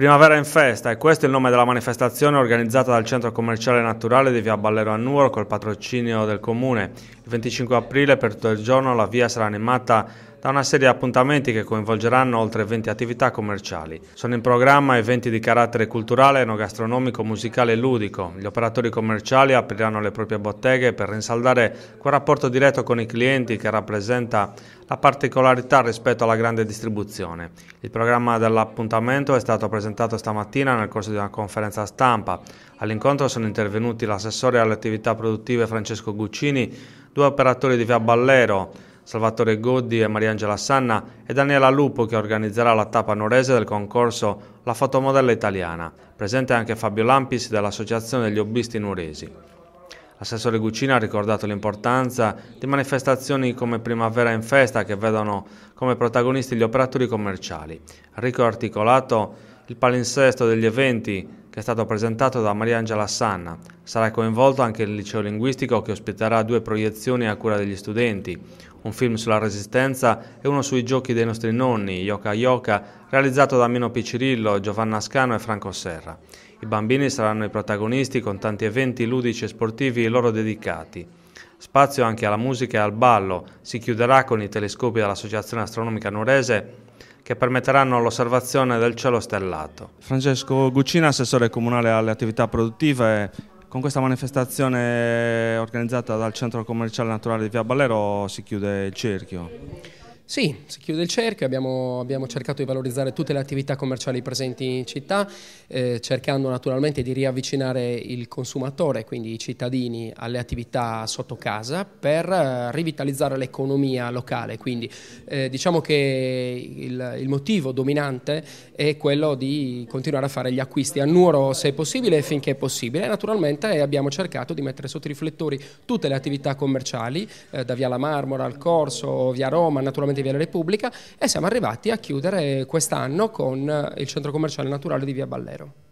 Primavera in festa, e questo è il nome della manifestazione organizzata dal Centro Commerciale Naturale di Via Ballero a Nuoro col patrocinio del Comune. Il 25 aprile per tutto il giorno la via sarà animata da una serie di appuntamenti che coinvolgeranno oltre 20 attività commerciali. Sono in programma eventi di carattere culturale, enogastronomico, musicale e ludico. Gli operatori commerciali apriranno le proprie botteghe per rinsaldare quel rapporto diretto con i clienti che rappresenta la particolarità rispetto alla grande distribuzione. Il programma dell'appuntamento è stato presentato stamattina nel corso di una conferenza stampa. All'incontro sono intervenuti l'assessore alle attività produttive Francesco Guccini, due operatori di Via Ballero, Salvatore Goddi e Mariangela Sanna e Daniela Lupo che organizzerà la tappa norese del concorso La fotomodella italiana. Presente anche Fabio Lampis dell'Associazione degli Hobbisti Nuresi. L'assessore Guccina ha ricordato l'importanza di manifestazioni come Primavera in Festa che vedono come protagonisti gli operatori commerciali. Ricco ha articolato il palinsesto degli eventi che è stato presentato da Maria Angela Sanna. Sarà coinvolto anche il liceo linguistico che ospiterà due proiezioni a cura degli studenti, un film sulla resistenza e uno sui giochi dei nostri nonni, Yoka Yoka, realizzato da Mino Picirillo, Giovanna Ascano e Franco Serra. I bambini saranno i protagonisti con tanti eventi ludici e sportivi loro dedicati. Spazio anche alla musica e al ballo. Si chiuderà con i telescopi dell'Associazione Astronomica Nurese che permetteranno l'osservazione del cielo stellato. Francesco Guccina, assessore comunale alle attività produttive, con questa manifestazione organizzata dal Centro Commerciale Naturale di Via Ballero si chiude il cerchio. Sì, si chiude il cerchio, abbiamo, abbiamo, cercato di valorizzare tutte le attività commerciali presenti in città, eh, cercando naturalmente di riavvicinare il consumatore, quindi i cittadini, alle attività sotto casa per eh, rivitalizzare l'economia locale. Quindi eh, diciamo che il, il, motivo dominante è quello di continuare a fare gli acquisti a Nuoro se possibile e finché è possibile. Naturalmente eh, abbiamo cercato di mettere sotto i riflettori tutte le attività commerciali, eh, da Via La Marmora al Corso, Via Roma, naturalmente di Via Repubblica e siamo arrivati a chiudere quest'anno con eh, il centro commerciale naturale di Via Ballero.